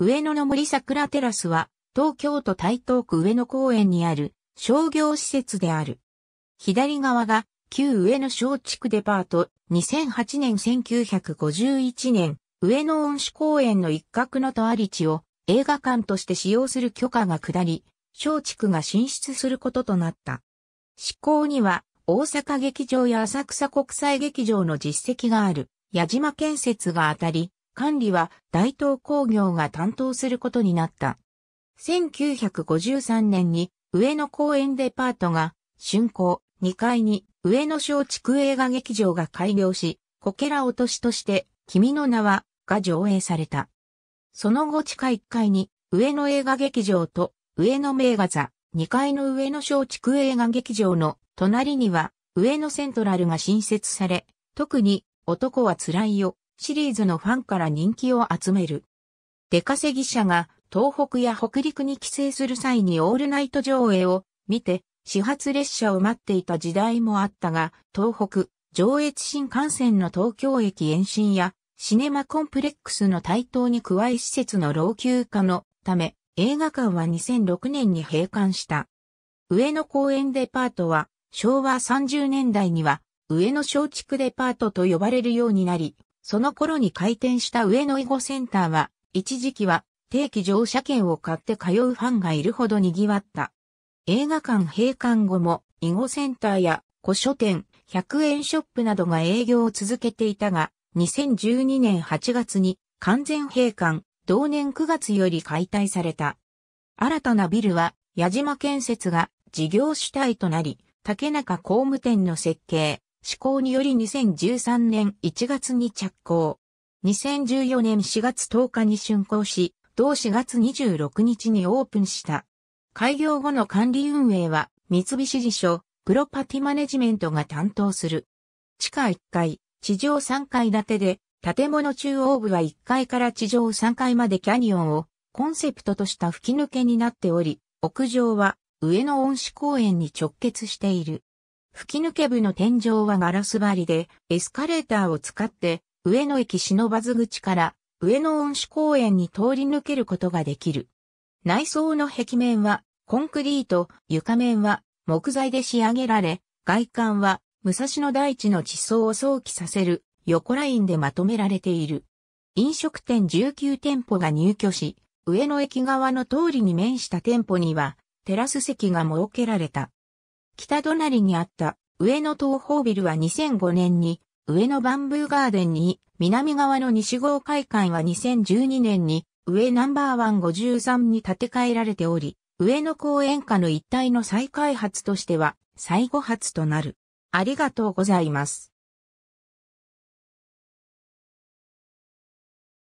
上野の森桜テラスは、東京都台東区上野公園にある商業施設である。左側が旧上野小竹デパート2008年1951年上野恩賜公園の一角のとあり地を映画館として使用する許可が下り、小竹が進出することとなった。施行には大阪劇場や浅草国際劇場の実績がある矢島建設が当たり、管理は大東工業が担当することになった。1953年に上野公園デパートが竣工2階に上野小畜映画劇場が開業し、こけら落としとして君の名はが上映された。その後地下1階に上野映画劇場と上野名画座2階の上野小畜映画劇場の隣には上野セントラルが新設され、特に男は辛いよシリーズのファンから人気を集める。出稼ぎ者が東北や北陸に帰省する際にオールナイト上映を見て始発列車を待っていた時代もあったが、東北、上越新幹線の東京駅延伸やシネマコンプレックスの台頭に加え施設の老朽化のため映画館は2006年に閉館した。上野公園デパートは昭和30年代には上野松竹デパートと呼ばれるようになり、その頃に開店した上野囲碁センターは、一時期は定期乗車券を買って通うファンがいるほど賑わった。映画館閉館後も、囲碁センターや古書店、100円ショップなどが営業を続けていたが、2012年8月に完全閉館、同年9月より解体された。新たなビルは、矢島建設が事業主体となり、竹中工務店の設計、施行により2013年1月に着工。2014年4月10日に竣工し、同4月26日にオープンした。開業後の管理運営は、三菱地所、プロパティマネジメントが担当する。地下1階、地上3階建てで、建物中央部は1階から地上3階までキャニオンをコンセプトとした吹き抜けになっており、屋上は上野恩賜公園に直結している。吹き抜け部の天井はガラス張りで、エスカレーターを使って、上野駅忍ばず口から上野恩賜公園に通り抜けることができる。内装の壁面はコンクリート、床面は木材で仕上げられ、外観は武蔵野大地の地層を想起させる横ラインでまとめられている。飲食店19店舗が入居し、上野駅側の通りに面した店舗にはテラス席が設けられた。北隣にあった上野東方ビルは2005年に上野バンブーガーデンに、南側の西号会館は2012年に上ナンバーワン53に建て替えられており、上野公園下の一帯の再開発としては最後発となる。ありがとうございます。